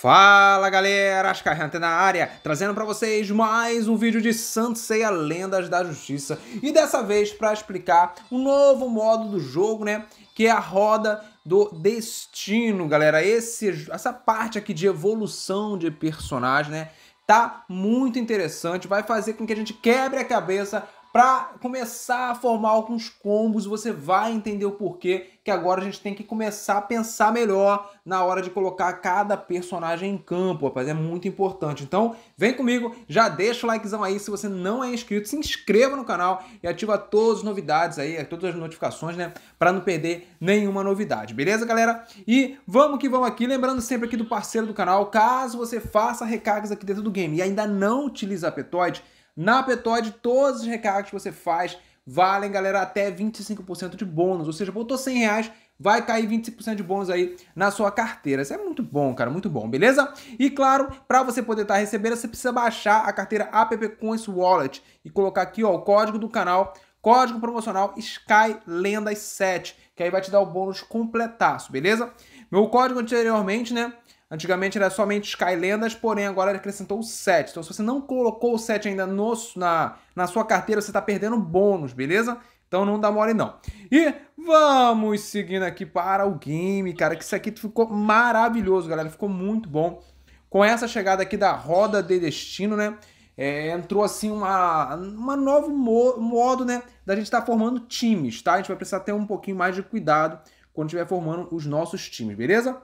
Fala galera, Ascarrante tá na área, trazendo para vocês mais um vídeo de Santo Ceia Lendas da Justiça e dessa vez para explicar um novo modo do jogo, né, que é a roda do destino, galera. Esse, essa parte aqui de evolução de personagem, né, tá muito interessante, vai fazer com que a gente quebre a cabeça para começar a formar alguns combos, você vai entender o porquê que agora a gente tem que começar a pensar melhor na hora de colocar cada personagem em campo, rapaz, é muito importante. Então, vem comigo, já deixa o likezão aí se você não é inscrito, se inscreva no canal e ativa todas as novidades aí, todas as notificações, né, para não perder nenhuma novidade. Beleza, galera? E vamos que vamos aqui, lembrando sempre aqui do parceiro do canal, caso você faça recargas aqui dentro do game e ainda não utilize a Petoid, na Petoid, todos os recargos que você faz valem, galera, até 25% de bônus. Ou seja, botou 100 reais, vai cair 25% de bônus aí na sua carteira. Isso é muito bom, cara, muito bom, beleza? E claro, para você poder estar tá recebendo, você precisa baixar a carteira App Coins Wallet e colocar aqui ó, o código do canal, código promocional SkyLendas7, que aí vai te dar o bônus completaço, beleza? Meu código anteriormente, né? Antigamente era somente Skylanders, porém agora ele acrescentou o 7. Então se você não colocou o 7 ainda no, na, na sua carteira, você está perdendo bônus, beleza? Então não dá mole não. E vamos seguindo aqui para o game, cara, que isso aqui ficou maravilhoso, galera. Ficou muito bom. Com essa chegada aqui da roda de destino, né? É, entrou assim uma, uma novo mo modo, né? Da gente estar tá formando times, tá? A gente vai precisar ter um pouquinho mais de cuidado quando estiver formando os nossos times, beleza?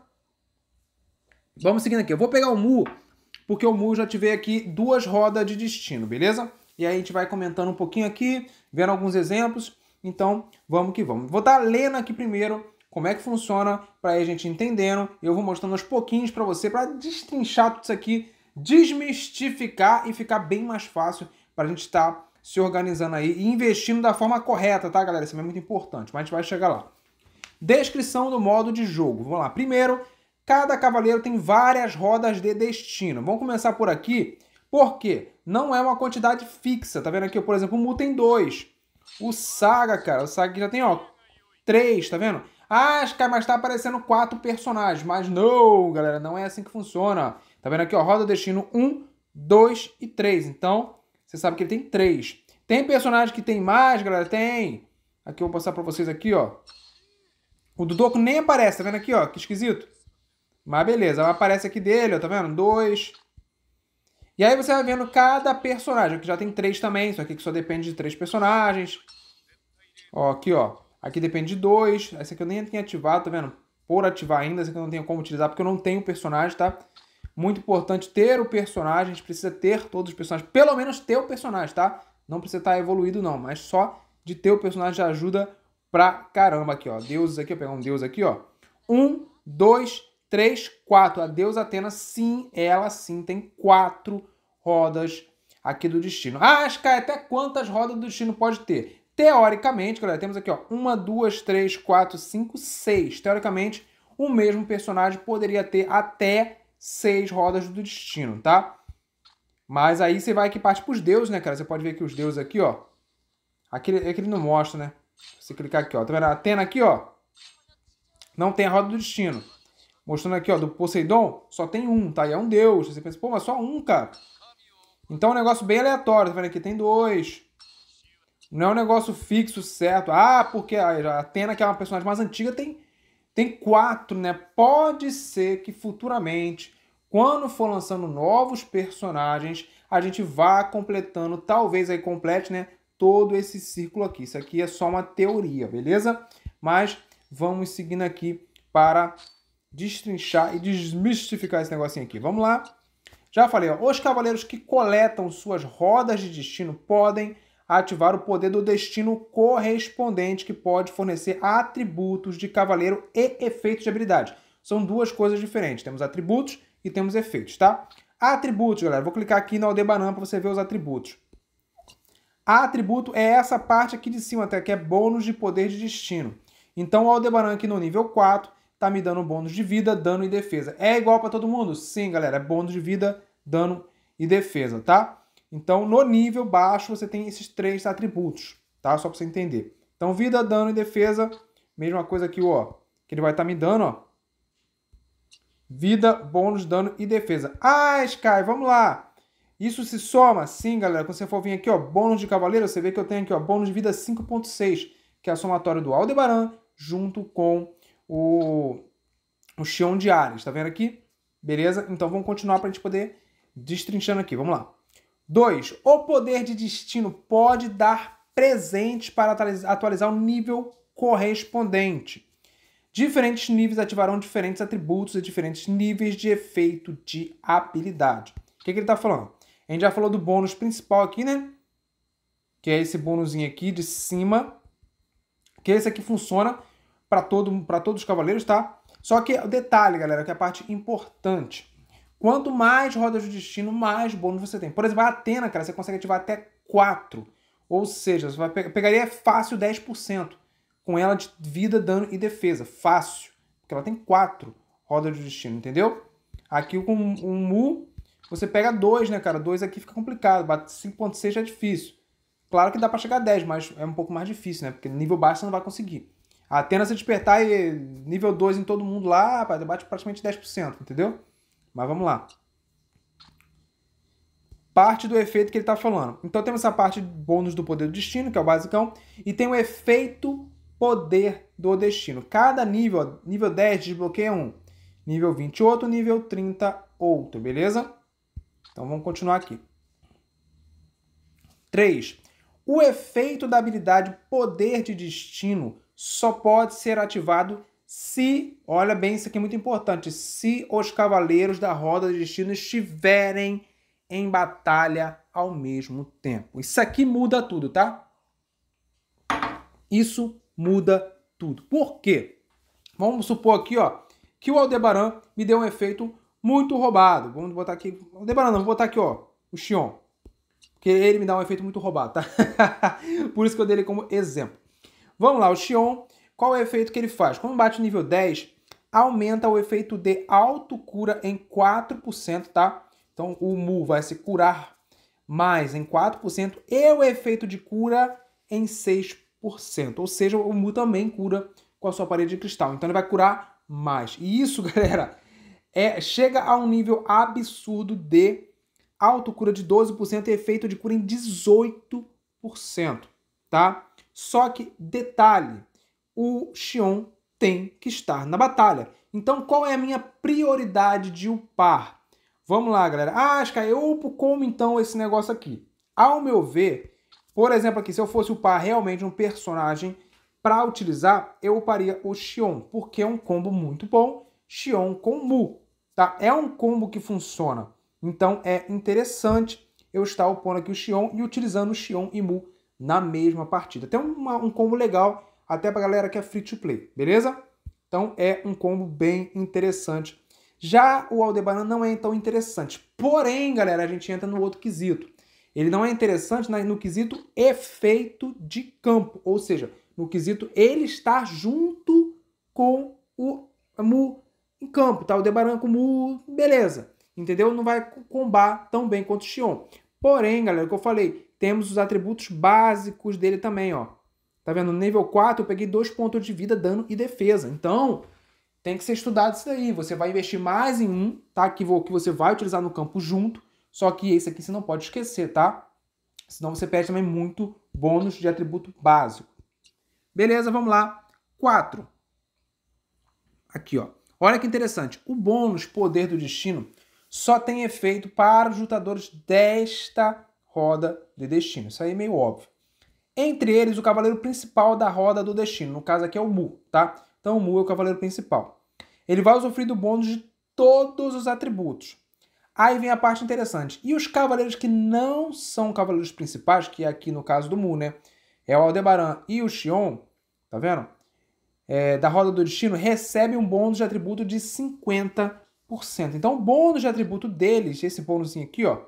Vamos seguindo aqui. Eu vou pegar o Mu, porque o Mu já tive aqui duas rodas de destino, beleza? E aí a gente vai comentando um pouquinho aqui, vendo alguns exemplos. Então, vamos que vamos. Vou estar tá lendo aqui primeiro como é que funciona, para a gente entendendo. Eu vou mostrando aos pouquinhos para você, para destrinchar tudo isso aqui, desmistificar e ficar bem mais fácil para a gente estar tá se organizando aí e investindo da forma correta, tá, galera? Isso é muito importante, mas a gente vai chegar lá. Descrição do modo de jogo. Vamos lá. Primeiro, Cada cavaleiro tem várias rodas de destino. Vamos começar por aqui, porque não é uma quantidade fixa. Tá vendo aqui, por exemplo, o Mu tem dois. O Saga, cara, o Saga aqui já tem, ó, três, tá vendo? Ah, mas tá aparecendo quatro personagens. Mas não, galera, não é assim que funciona. Tá vendo aqui, ó, roda destino um, dois e três. Então, você sabe que ele tem três. Tem personagem que tem mais, galera? Tem. Aqui eu vou passar pra vocês aqui, ó. O Dudoku nem aparece, tá vendo aqui, ó? Que esquisito. Mas beleza, aparece aqui dele, ó, tá vendo? Dois. E aí você vai vendo cada personagem, que já tem três também, só aqui que só depende de três personagens. Ó, aqui, ó. Aqui depende de dois. Essa aqui eu nem tinha ativado, tá vendo? Por ativar ainda, essa aqui eu não tenho como utilizar, porque eu não tenho personagem, tá? Muito importante ter o personagem, a gente precisa ter todos os personagens, pelo menos ter o personagem, tá? Não precisa estar tá evoluído não, mas só de ter o personagem já ajuda pra caramba aqui, ó. Deuses aqui, ó. pegar um deus aqui, ó. Um, dois, 3, 4. deusa Atena. Sim, ela sim tem quatro rodas aqui do destino. Ah, Sky, até quantas rodas do destino pode ter? Teoricamente, galera, temos aqui, ó, uma, duas, três, quatro, cinco, seis. Teoricamente, o mesmo personagem poderia ter até seis rodas do destino, tá? Mas aí você vai que parte para os deuses, né, cara? Você pode ver que os deuses aqui, ó. Aqui, aqui é ele não mostra, né? Se clicar aqui, ó. Tá vendo? A Atena aqui, ó. Não tem a roda do destino. Mostrando aqui, ó, do Poseidon, só tem um, tá? E é um deus. Você pensa, pô, mas só um, cara. Então é um negócio bem aleatório, tá vendo aqui? Tem dois. Não é um negócio fixo, certo. Ah, porque a Atena, que é uma personagem mais antiga, tem, tem quatro, né? Pode ser que futuramente, quando for lançando novos personagens, a gente vá completando, talvez aí complete, né? Todo esse círculo aqui. Isso aqui é só uma teoria, beleza? Mas vamos seguindo aqui para destrinchar e desmistificar esse negocinho aqui. Vamos lá? Já falei, ó, os cavaleiros que coletam suas rodas de destino podem ativar o poder do destino correspondente, que pode fornecer atributos de cavaleiro e efeitos de habilidade. São duas coisas diferentes. Temos atributos e temos efeitos, tá? Atributos, galera. Vou clicar aqui no Aldebaran para você ver os atributos. Atributo é essa parte aqui de cima, até que é bônus de poder de destino. Então, o Aldebaran aqui no nível 4, tá me dando bônus de vida, dano e defesa. É igual para todo mundo? Sim, galera, é bônus de vida, dano e defesa, tá? Então, no nível baixo, você tem esses três atributos, tá? Só para você entender. Então, vida, dano e defesa, mesma coisa aqui, ó, que ele vai estar tá me dando, ó. Vida, bônus, dano e defesa. Ah, Sky, vamos lá! Isso se soma? Sim, galera. Quando você for vir aqui, ó, bônus de cavaleiro, você vê que eu tenho aqui, ó, bônus de vida 5.6, que é a somatória do Aldebaran junto com o, o de Ares. Está vendo aqui? Beleza? Então vamos continuar para a gente poder destrinchando aqui. Vamos lá. 2. O poder de destino pode dar presentes para atualizar o nível correspondente. Diferentes níveis ativarão diferentes atributos e diferentes níveis de efeito de habilidade. O que, que ele está falando? A gente já falou do bônus principal aqui, né? Que é esse bônus aqui de cima. Que é esse aqui funciona para todo, todos os cavaleiros, tá? Só que o detalhe, galera, que é a parte importante. Quanto mais rodas de destino, mais bônus você tem. Por exemplo, a Atena, cara, você consegue ativar até 4. Ou seja, você vai pe pegaria fácil 10% com ela de vida, dano e defesa. Fácil. Porque ela tem 4 rodas de destino, entendeu? Aqui com um Mu, você pega 2, né, cara? 2 aqui fica complicado. Bate 5.6 já é difícil. Claro que dá para chegar a 10, mas é um pouco mais difícil, né? Porque nível baixo você não vai conseguir. A Atena, se despertar e nível 2 em todo mundo lá, bate praticamente 10%, entendeu? Mas vamos lá. Parte do efeito que ele está falando. Então temos essa parte de bônus do poder do destino, que é o basicão, e tem o efeito poder do destino. Cada nível, nível 10 desbloqueia um, nível 20 outro, nível 30 outro, beleza? Então vamos continuar aqui. 3. O efeito da habilidade poder de destino só pode ser ativado se, olha bem, isso aqui é muito importante, se os cavaleiros da roda de destino estiverem em batalha ao mesmo tempo. Isso aqui muda tudo, tá? Isso muda tudo. Por quê? Vamos supor aqui, ó, que o Aldebaran me deu um efeito muito roubado. Vamos botar aqui, Aldebaran, não, vou botar aqui, ó, o Xion. Porque ele me dá um efeito muito roubado, tá? Por isso que eu dei ele como exemplo. Vamos lá, o Xion, qual é o efeito que ele faz? Quando bate nível 10, aumenta o efeito de autocura em 4%, tá? Então o Mu vai se curar mais em 4% e o efeito de cura em 6%. Ou seja, o Mu também cura com a sua parede de cristal. Então ele vai curar mais. E isso, galera, é chega a um nível absurdo de autocura de 12% e efeito de cura em 18%, tá? Só que, detalhe, o Xion tem que estar na batalha. Então, qual é a minha prioridade de upar? Vamos lá, galera. Ah, Asca, eu upo como então esse negócio aqui? Ao meu ver, por exemplo aqui, se eu fosse upar realmente um personagem para utilizar, eu uparia o Xion, porque é um combo muito bom. Xion com Mu, tá? É um combo que funciona. Então, é interessante eu estar upando aqui o Xion e utilizando o Xion e Mu na mesma partida. Tem uma, um combo legal até para galera que é free to play, beleza? Então é um combo bem interessante. Já o Aldebaran não é tão interessante. Porém, galera, a gente entra no outro quesito. Ele não é interessante no quesito efeito de campo, ou seja, no quesito ele estar junto com o Mu em campo, tá? O Debaran com o Mu, beleza. Entendeu? Não vai combar tão bem quanto o Xion. Porém, galera, o que eu falei, temos os atributos básicos dele também, ó. Tá vendo? No nível 4 eu peguei dois pontos de vida, dano e defesa. Então, tem que ser estudado isso daí. Você vai investir mais em um, tá? Que, que você vai utilizar no campo junto. Só que esse aqui você não pode esquecer, tá? Senão você perde também muito bônus de atributo básico. Beleza, vamos lá. 4. Aqui, ó. Olha que interessante. O bônus poder do destino só tem efeito para os lutadores desta roda de destino. Isso aí é meio óbvio. Entre eles, o cavaleiro principal da roda do destino. No caso aqui é o Mu, tá? Então o Mu é o cavaleiro principal. Ele vai usufruir do bônus de todos os atributos. Aí vem a parte interessante. E os cavaleiros que não são cavaleiros principais, que é aqui no caso do Mu, né? É o Aldebaran e o Xion, tá vendo? É, da roda do destino, recebe um bônus de atributo de 50%. Então, o bônus de atributo deles, esse bônus aqui, ó,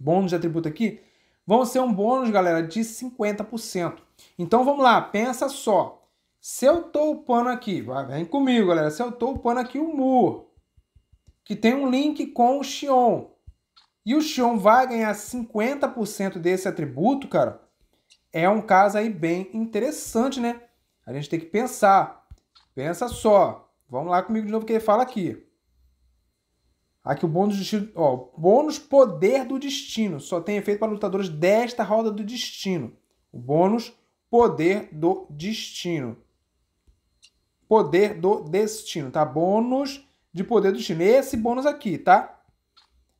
bônus de atributo aqui, vão ser um bônus, galera, de 50%. Então vamos lá, pensa só. Se eu estou upando aqui, vem comigo, galera. Se eu estou upando aqui o Mu, que tem um link com o Xion, e o Xion vai ganhar 50% desse atributo, cara, é um caso aí bem interessante, né? A gente tem que pensar. Pensa só. Vamos lá comigo de novo que ele fala aqui. Aqui o bônus destino, ó, bônus poder do destino, só tem efeito para lutadores desta roda do destino. O bônus poder do destino. Poder do destino, tá? Bônus de poder do destino. Esse bônus aqui, tá?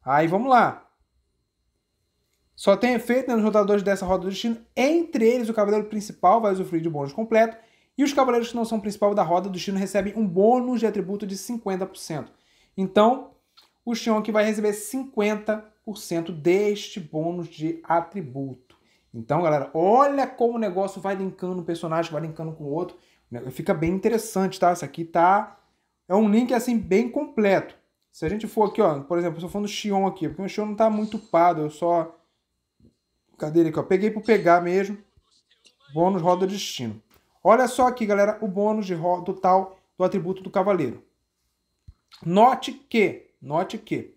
Aí vamos lá. Só tem efeito né, nos lutadores dessa roda do destino. Entre eles, o cavaleiro principal vai usufruir de bônus completo. E os cavaleiros que não são principal da roda do destino recebem um bônus de atributo de 50%. Então, o Xion que vai receber 50% deste bônus de atributo. Então, galera, olha como o negócio vai linkando um personagem, vai linkando com o outro. Fica bem interessante, tá? Isso aqui tá... É um link, assim, bem completo. Se a gente for aqui, ó, por exemplo, se eu for no Xion aqui, é porque o Xion não tá muito upado, eu só... Cadê ele aqui, ó? Peguei por pegar mesmo. Bônus roda destino. Olha só aqui, galera, o bônus de roda, do tal do atributo do cavaleiro. Note que Note que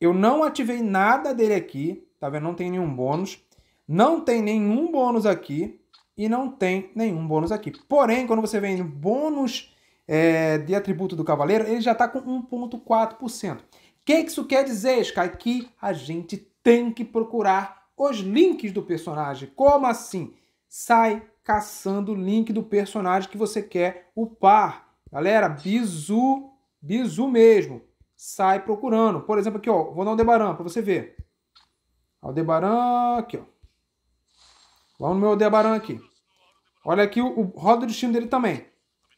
eu não ativei nada dele aqui, tá vendo? Não tem nenhum bônus. Não tem nenhum bônus aqui e não tem nenhum bônus aqui. Porém, quando você vem no bônus é, de atributo do cavaleiro, ele já está com 1,4%. O que, que isso quer dizer, Sky? Que a gente tem que procurar os links do personagem. Como assim? Sai caçando o link do personagem que você quer upar. Galera, bizu, bizu mesmo sai procurando. Por exemplo, aqui, ó, vou dar um Debaran para você ver. Aldebaran, aqui, ó. Vamos no meu Aldebaran aqui. Olha aqui o, o roda dele também.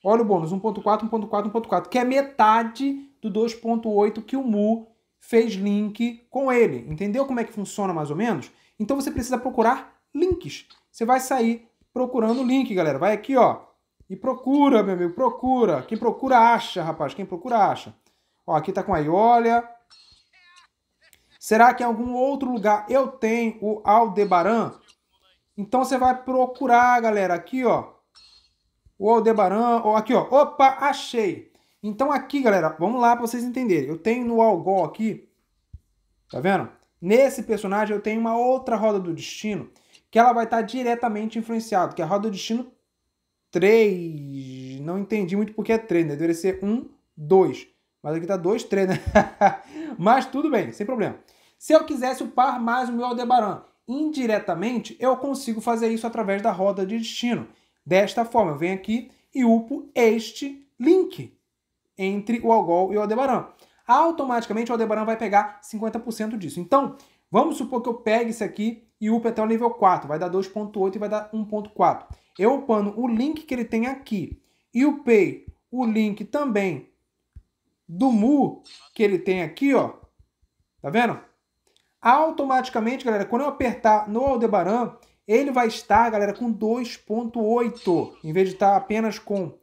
Olha o bônus, 1.4, 1.4, 1.4, que é metade do 2.8 que o Mu fez link com ele. Entendeu como é que funciona mais ou menos? Então você precisa procurar links. Você vai sair procurando o link, galera. Vai aqui, ó, e procura, meu amigo, procura. Quem procura, acha, rapaz. Quem procura, acha. Ó, aqui tá com olha Será que em algum outro lugar eu tenho o Aldebaran? Então você vai procurar, galera, aqui, ó. O Aldebaran, ó, aqui, ó. Opa, achei. Então aqui, galera, vamos lá para vocês entenderem. Eu tenho no Algol aqui, tá vendo? Nesse personagem eu tenho uma outra roda do destino que ela vai estar tá diretamente influenciada, que é a roda do destino 3. Não entendi muito porque é 3, né? Deveria ser 1, 2. Mas aqui tá 2, 3, né? Mas tudo bem, sem problema. Se eu quisesse o par mais o meu aldebaran indiretamente, eu consigo fazer isso através da roda de destino. Desta forma, eu venho aqui e upo este link entre o algol e o aldebaran. Automaticamente o aldebaran vai pegar 50% disso. Então, vamos supor que eu pegue isso aqui e upe até o nível 4. Vai dar 2.8 e vai dar 1.4. Eu upando o link que ele tem aqui e upei o link também do mu que ele tem aqui, ó. Tá vendo? Automaticamente, galera, quando eu apertar no Aldebaran, ele vai estar, galera, com 2.8. Em vez de estar apenas com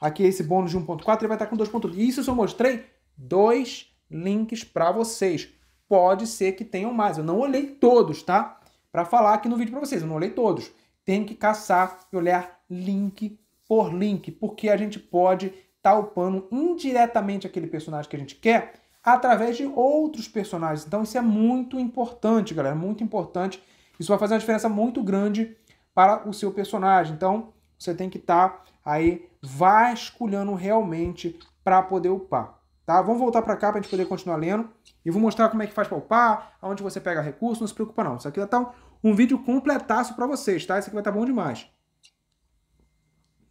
aqui esse bônus de 1.4, ele vai estar com 2.8. Isso eu só mostrei dois links para vocês. Pode ser que tenham mais. Eu não olhei todos, tá? Para falar aqui no vídeo para vocês, eu não olhei todos. Tem que caçar e olhar link por link, porque a gente pode está upando indiretamente aquele personagem que a gente quer através de outros personagens. Então isso é muito importante, galera, muito importante. Isso vai fazer uma diferença muito grande para o seu personagem. Então você tem que estar tá aí vasculhando realmente para poder upar. Tá? Vamos voltar para cá para a gente poder continuar lendo. E vou mostrar como é que faz para upar, aonde você pega recurso, não se preocupa não. Isso aqui vai estar tá um vídeo completaço para vocês, tá? Isso aqui vai estar tá bom demais.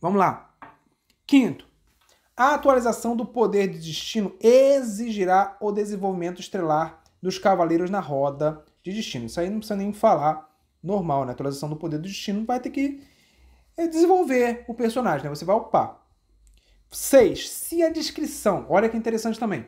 Vamos lá. Quinto, a atualização do poder de destino exigirá o desenvolvimento estrelar dos cavaleiros na roda de destino. Isso aí não precisa nem falar normal, né? A atualização do poder do destino vai ter que eh, desenvolver o personagem, né? Você vai upar. 6. Se a descrição, olha que interessante também.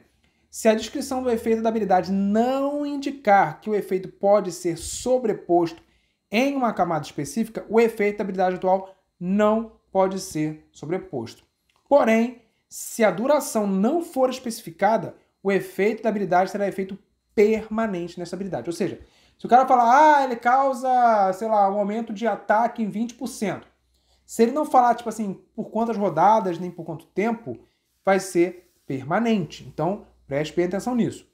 Se a descrição do efeito da habilidade não indicar que o efeito pode ser sobreposto em uma camada específica, o efeito da habilidade atual não pode ser sobreposto. Porém, se a duração não for especificada, o efeito da habilidade será efeito permanente nessa habilidade. Ou seja, se o cara falar, ah, ele causa, sei lá, um aumento de ataque em 20%. Se ele não falar, tipo assim, por quantas rodadas, nem por quanto tempo, vai ser permanente. Então, preste bem atenção nisso.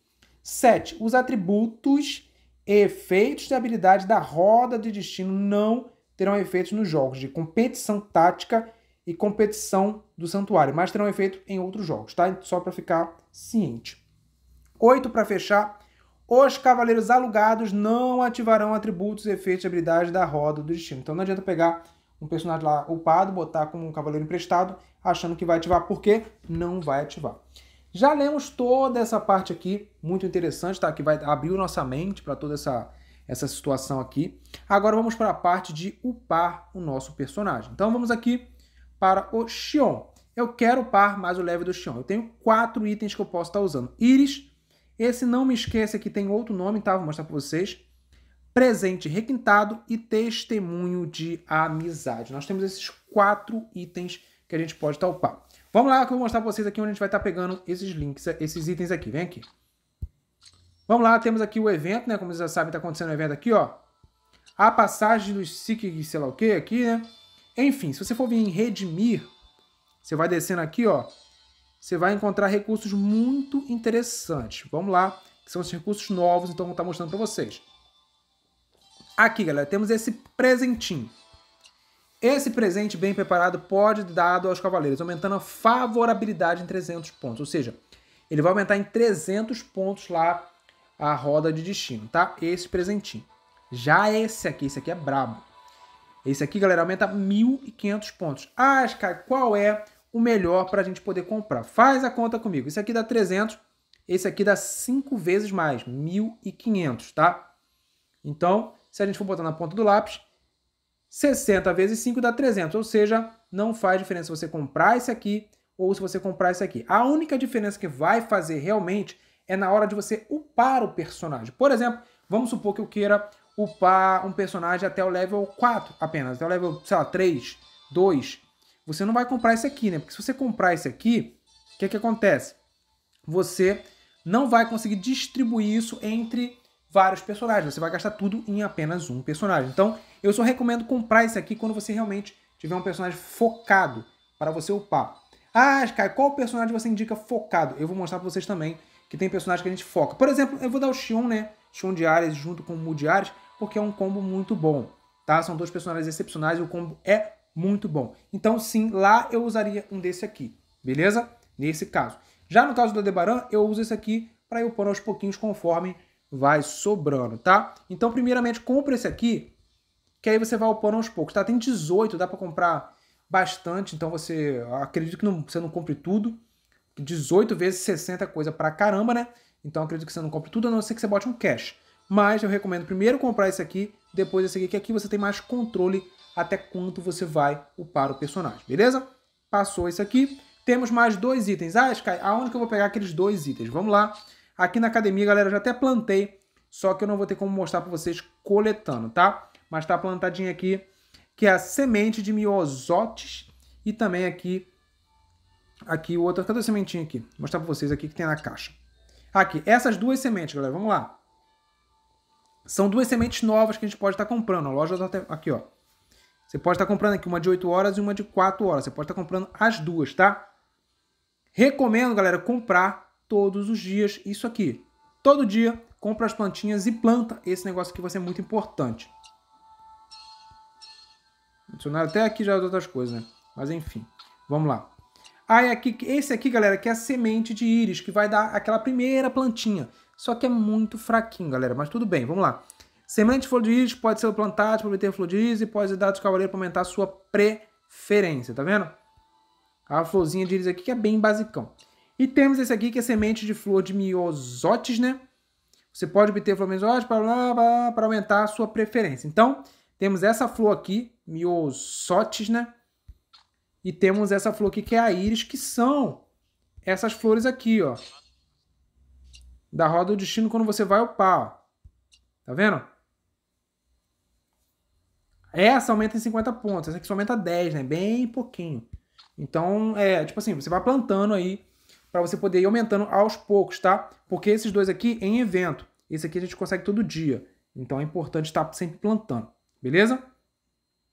7. Os atributos e efeitos de habilidade da roda de destino não terão efeitos nos jogos de competição tática e competição do santuário, mas terão efeito em outros jogos, tá? Só para ficar ciente. Oito para fechar, os cavaleiros alugados não ativarão atributos, efeitos e habilidades da roda do destino. Então não adianta pegar um personagem lá upado, botar como um cavaleiro emprestado, achando que vai ativar, porque não vai ativar. Já lemos toda essa parte aqui, muito interessante, tá? Que vai abrir nossa mente para toda essa, essa situação aqui. Agora vamos para a parte de upar o nosso personagem. Então vamos aqui para o Xion. Eu quero o par mais o leve do Xion. Eu tenho quatro itens que eu posso estar tá usando. Íris, esse não me esqueça que tem outro nome, tá? Vou mostrar para vocês. Presente requintado e testemunho de amizade. Nós temos esses quatro itens que a gente pode estar tá upar. Vamos lá que eu vou mostrar para vocês aqui onde a gente vai estar tá pegando esses links, esses itens aqui. Vem aqui. Vamos lá, temos aqui o evento, né? Como vocês já sabem, está acontecendo o um evento aqui, ó. A passagem dos Sikh, sei lá o que, aqui, né? Enfim, se você for vir em redimir, você vai descendo aqui, ó, você vai encontrar recursos muito interessantes. Vamos lá, que são os recursos novos, então vou estar mostrando para vocês. Aqui, galera, temos esse presentinho. Esse presente bem preparado pode ser dado aos cavaleiros, aumentando a favorabilidade em 300 pontos. Ou seja, ele vai aumentar em 300 pontos lá a roda de destino, tá? Esse presentinho. Já esse aqui, esse aqui é brabo. Esse aqui, galera, aumenta 1.500 pontos. Ah, Sky, qual é o melhor para a gente poder comprar? Faz a conta comigo. Esse aqui dá 300, esse aqui dá 5 vezes mais, 1.500, tá? Então, se a gente for botar na ponta do lápis, 60 vezes 5 dá 300, ou seja, não faz diferença você comprar esse aqui ou se você comprar esse aqui. A única diferença que vai fazer realmente é na hora de você upar o personagem. Por exemplo, vamos supor que eu queira upar um personagem até o level 4 apenas, até o level, sei lá, 3, 2. Você não vai comprar esse aqui, né? Porque se você comprar esse aqui, o que, que acontece? Você não vai conseguir distribuir isso entre vários personagens. Você vai gastar tudo em apenas um personagem. Então, eu só recomendo comprar esse aqui quando você realmente tiver um personagem focado para você upar. Ah, Sky, qual personagem você indica focado? Eu vou mostrar para vocês também que tem personagens que a gente foca. Por exemplo, eu vou dar o Xion, né? Xion de Ares junto com o Mu de Ares porque é um combo muito bom, tá? São dois personagens excepcionais e o combo é muito bom. Então, sim, lá eu usaria um desse aqui, beleza? Nesse caso. Já no caso do Aldebaran, eu uso esse aqui para eu pôr aos pouquinhos conforme vai sobrando, tá? Então, primeiramente, compra esse aqui, que aí você vai upando aos poucos, tá? Tem 18, dá para comprar bastante, então você... Acredito que não, você não compre tudo. 18 vezes 60 é coisa para caramba, né? Então, acredito que você não compre tudo, a não ser que você bote um cash. Mas eu recomendo primeiro comprar esse aqui, depois esse aqui, que aqui você tem mais controle até quanto você vai upar o personagem, beleza? Passou isso aqui. Temos mais dois itens. Ah, Sky, aonde que eu vou pegar aqueles dois itens? Vamos lá. Aqui na academia, galera, eu já até plantei, só que eu não vou ter como mostrar para vocês coletando, tá? Mas tá plantadinha aqui, que é a semente de miosotes e também aqui, aqui o outro. Cadê a sementinha aqui? Vou mostrar para vocês aqui que tem na caixa. Aqui, essas duas sementes, galera, vamos lá. São duas sementes novas que a gente pode estar tá comprando. A loja tá até aqui, ó. Você pode estar tá comprando aqui uma de 8 horas e uma de 4 horas. Você pode estar tá comprando as duas, tá? Recomendo, galera, comprar todos os dias isso aqui. Todo dia, compra as plantinhas e planta esse negócio que vai ser muito importante. Adicionaram até aqui já outras coisas, né? Mas enfim, vamos lá. Ah, é aqui, esse aqui, galera, que é a semente de íris, que vai dar aquela primeira plantinha. Só que é muito fraquinho, galera, mas tudo bem, vamos lá. Semente de flor de íris pode ser plantada para tipo, obter flor de íris e pode dar do cavaleiro para aumentar a sua preferência, tá vendo? A florzinha de íris aqui que é bem basicão. E temos esse aqui que é semente de flor de miosotes, né? Você pode obter flor de miosotes para, aumentar a sua preferência. Então, temos essa flor aqui, miosotes, né? E temos essa flor aqui que é a íris, que são essas flores aqui, ó da roda do destino quando você vai upar. Ó. Tá vendo? Essa aumenta em 50 pontos, essa aqui só aumenta 10, né? Bem pouquinho. Então, é, tipo assim, você vai plantando aí para você poder ir aumentando aos poucos, tá? Porque esses dois aqui em evento. Esse aqui a gente consegue todo dia. Então é importante estar tá sempre plantando, beleza?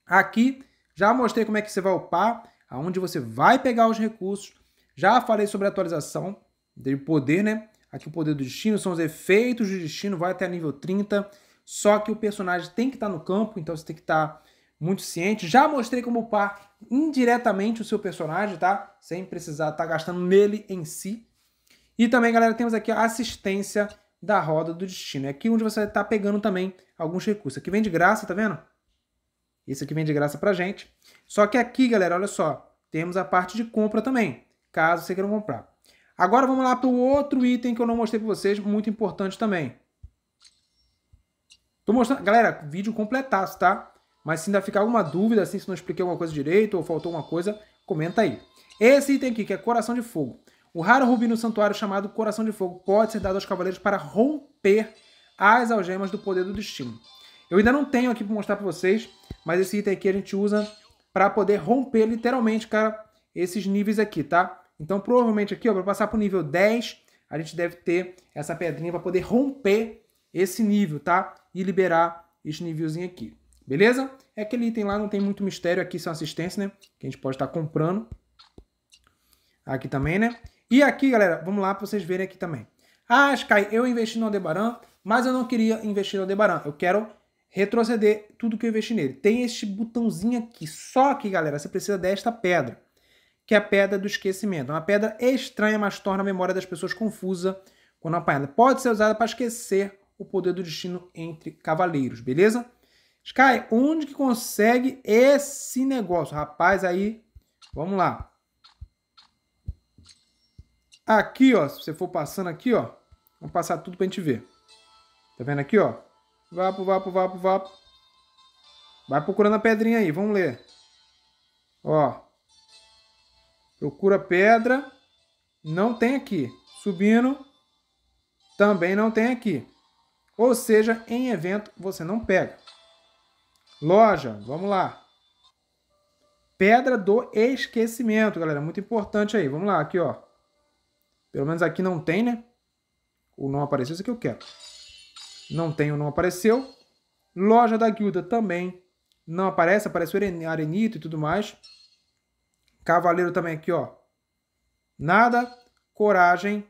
Aqui já mostrei como é que você vai upar, aonde você vai pegar os recursos. Já falei sobre a atualização de poder, né? Aqui o poder do destino são os efeitos do destino, vai até nível 30. Só que o personagem tem que estar tá no campo, então você tem que estar tá muito ciente. Já mostrei como upar indiretamente o seu personagem, tá? Sem precisar estar tá gastando nele em si. E também, galera, temos aqui a assistência da roda do destino. É aqui onde você está pegando também alguns recursos. Aqui vem de graça, tá vendo? Esse aqui vem de graça pra gente. Só que aqui, galera, olha só. Temos a parte de compra também, caso você queira comprar. Agora vamos lá para o outro item que eu não mostrei para vocês, muito importante também. Tô mostrando, galera, vídeo completasse, tá? Mas se ainda ficar alguma dúvida, assim, se não expliquei alguma coisa direito ou faltou alguma coisa, comenta aí. Esse item aqui, que é Coração de Fogo. O raro rubi no santuário chamado Coração de Fogo pode ser dado aos cavaleiros para romper as algemas do poder do destino. Eu ainda não tenho aqui para mostrar para vocês, mas esse item aqui a gente usa para poder romper literalmente, cara, esses níveis aqui, tá? Então, provavelmente aqui, para passar para o nível 10, a gente deve ter essa pedrinha para poder romper esse nível, tá? E liberar esse nívelzinho aqui. Beleza? É aquele item lá, não tem muito mistério. Aqui são assistências, né? Que a gente pode estar tá comprando. Aqui também, né? E aqui, galera, vamos lá para vocês verem aqui também. Ah, Sky, eu investi no Aldebaran, mas eu não queria investir no Aldebaran. Eu quero retroceder tudo que eu investi nele. Tem este botãozinho aqui. Só que, galera, você precisa desta pedra que é a pedra do esquecimento. É uma pedra estranha, mas torna a memória das pessoas confusa quando apanhada. Pode ser usada para esquecer o poder do destino entre cavaleiros, beleza? Sky, onde que consegue esse negócio? Rapaz, aí, vamos lá. Aqui, ó, se você for passando aqui, ó, vamos passar tudo pra gente ver. Tá vendo aqui, ó? Vapo, vapo, vapo, vapo. Vai procurando a pedrinha aí, vamos ler. Ó. Procura pedra, não tem aqui. Subindo, também não tem aqui. Ou seja, em evento você não pega. Loja, vamos lá. Pedra do esquecimento, galera. Muito importante aí. Vamos lá, aqui, ó. Pelo menos aqui não tem, né? O não apareceu, isso aqui eu quero. Não tem o não apareceu. Loja da guilda também não aparece. Aparece o arenito e tudo mais. Cavaleiro também aqui, ó. Nada. Coragem.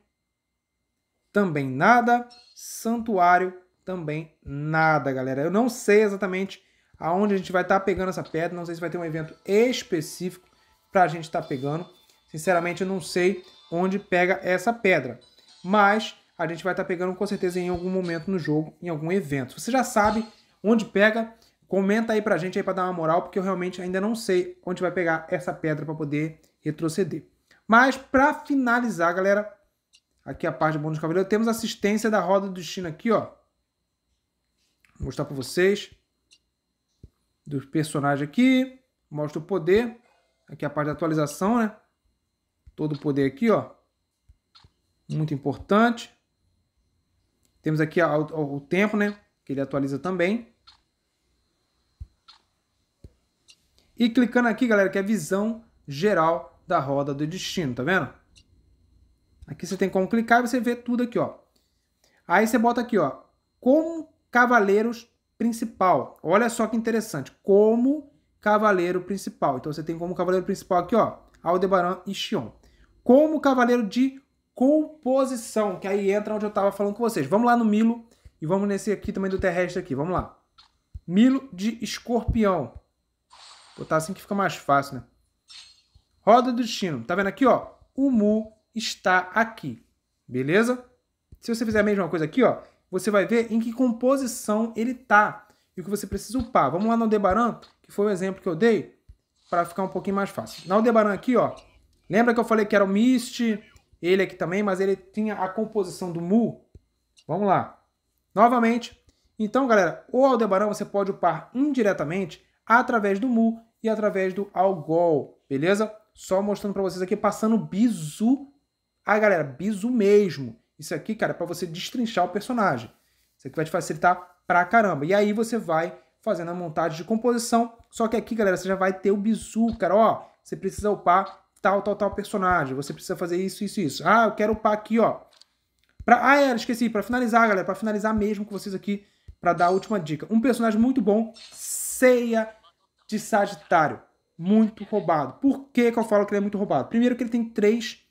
Também nada. Santuário. Também nada, galera. Eu não sei exatamente aonde a gente vai estar tá pegando essa pedra. Não sei se vai ter um evento específico para a gente estar tá pegando. Sinceramente, eu não sei onde pega essa pedra. Mas a gente vai estar tá pegando com certeza em algum momento no jogo, em algum evento. Você já sabe onde pega. Comenta aí pra gente aí para dar uma moral, porque eu realmente ainda não sei onde vai pegar essa pedra para poder retroceder. Mas para finalizar, galera, aqui a parte do bônus cavaleiro, temos assistência da roda do destino aqui, ó. Vou mostrar para vocês do personagem aqui, mostra o poder, aqui a parte da atualização, né? Todo o poder aqui, ó. Muito importante. Temos aqui o, o tempo, né? Que ele atualiza também. E clicando aqui, galera, que é visão geral da roda do destino, tá vendo? Aqui você tem como clicar e você vê tudo aqui, ó. Aí você bota aqui, ó, como cavaleiros principal. Olha só que interessante, como cavaleiro principal. Então você tem como cavaleiro principal aqui, ó, Aldebaran e Xion. Como cavaleiro de composição, que aí entra onde eu estava falando com vocês. Vamos lá no Milo e vamos nesse aqui também do terrestre aqui, vamos lá. Milo de escorpião. Botar tá assim que fica mais fácil, né? Roda do destino. Tá vendo aqui, ó? O mu está aqui. Beleza? Se você fizer a mesma coisa aqui, ó, você vai ver em que composição ele tá e o que você precisa upar. Vamos lá no Aldebaran, que foi o exemplo que eu dei, para ficar um pouquinho mais fácil. Na Aldebaran aqui, ó, lembra que eu falei que era o Mist, ele aqui também, mas ele tinha a composição do Mu? Vamos lá. Novamente. Então, galera, o Aldebaran você pode upar indiretamente através do Mu e através do algol, beleza? Só mostrando para vocês aqui, passando bizu. Ah, galera, bizu mesmo. Isso aqui, cara, é para você destrinchar o personagem. Isso aqui vai te facilitar pra caramba. E aí você vai fazendo a montagem de composição. Só que aqui, galera, você já vai ter o bizu, cara. Ó, você precisa upar tal, tal, tal personagem. Você precisa fazer isso, isso, isso. Ah, eu quero upar aqui, ó. Pra... Ah, é, esqueci. Para finalizar, galera, para finalizar mesmo com vocês aqui, para dar a última dica. Um personagem muito bom, Seiya de Sagitário. Muito roubado. Por que, que eu falo que ele é muito roubado? Primeiro que ele tem três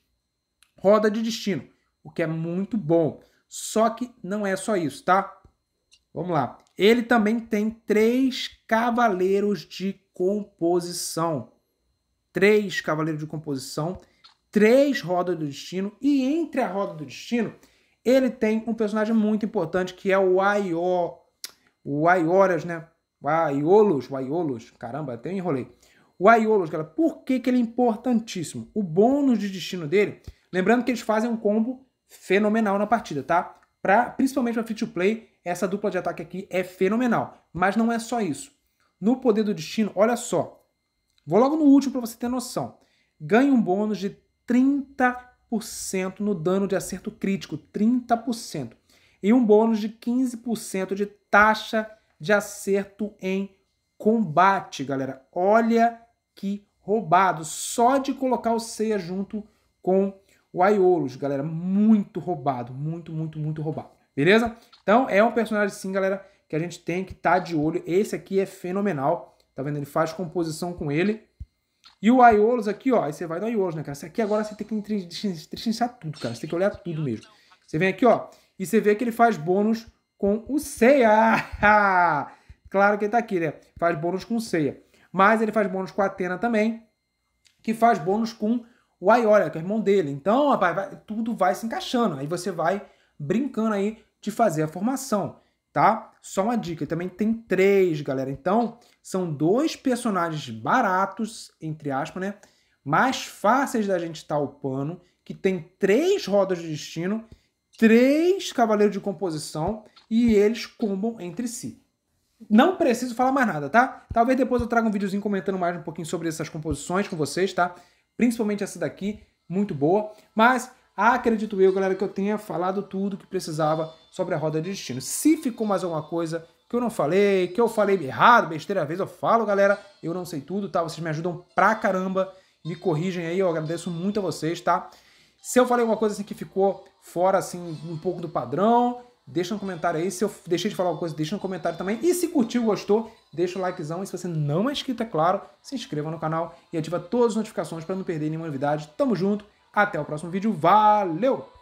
rodas de destino, o que é muito bom. Só que não é só isso, tá? Vamos lá. Ele também tem três cavaleiros de composição. Três cavaleiros de composição, três rodas do destino, e entre a roda do destino, ele tem um personagem muito importante que é o Aio, o né? Waiolos, Waiolos, caramba, até enrolei. Waiolos, galera, por que, que ele é importantíssimo? O bônus de destino dele, lembrando que eles fazem um combo fenomenal na partida, tá? Pra, principalmente para free-to-play, essa dupla de ataque aqui é fenomenal. Mas não é só isso. No poder do destino, olha só. Vou logo no último para você ter noção. Ganha um bônus de 30% no dano de acerto crítico, 30%. E um bônus de 15% de taxa de acerto em combate, galera. Olha que roubado. Só de colocar o Ceia junto com o Aiolos, galera. Muito roubado. Muito, muito, muito roubado. Beleza? Então é um personagem sim, galera, que a gente tem que estar tá de olho. Esse aqui é fenomenal. Tá vendo? Ele faz composição com ele. E o Aiolos aqui, ó. Aí você vai no Aiolos, né, cara? aqui agora você tem que trinchar tudo, cara. Você tem que olhar tudo mesmo. Você vem aqui, ó. E você vê que ele faz bônus com o Ceia. claro que ele tá aqui, né? Faz bônus com o Ceia. Mas ele faz bônus com a Atena também, que faz bônus com o Aiolia, que é o irmão dele. Então, rapaz, vai, tudo vai se encaixando. Aí você vai brincando aí de fazer a formação, tá? Só uma dica, também tem três, galera. Então, são dois personagens baratos, entre aspas, né? Mais fáceis da gente estar tá upando, que tem três rodas de destino, três cavaleiros de composição e eles combam entre si. Não preciso falar mais nada, tá? Talvez depois eu traga um videozinho comentando mais um pouquinho sobre essas composições com vocês, tá? Principalmente essa daqui, muito boa. Mas acredito eu, galera, que eu tenha falado tudo que precisava sobre a roda de destino. Se ficou mais alguma coisa que eu não falei, que eu falei errado, besteira, às vezes eu falo, galera, eu não sei tudo, tá? Vocês me ajudam pra caramba, me corrigem aí, eu agradeço muito a vocês, tá? Se eu falei alguma coisa assim que ficou fora, assim, um pouco do padrão, Deixa um comentário aí. Se eu deixei de falar alguma coisa, deixa um comentário também. E se curtiu, gostou, deixa o likezão. E se você não é inscrito, é claro, se inscreva no canal e ativa todas as notificações para não perder nenhuma novidade. Tamo junto. Até o próximo vídeo. Valeu!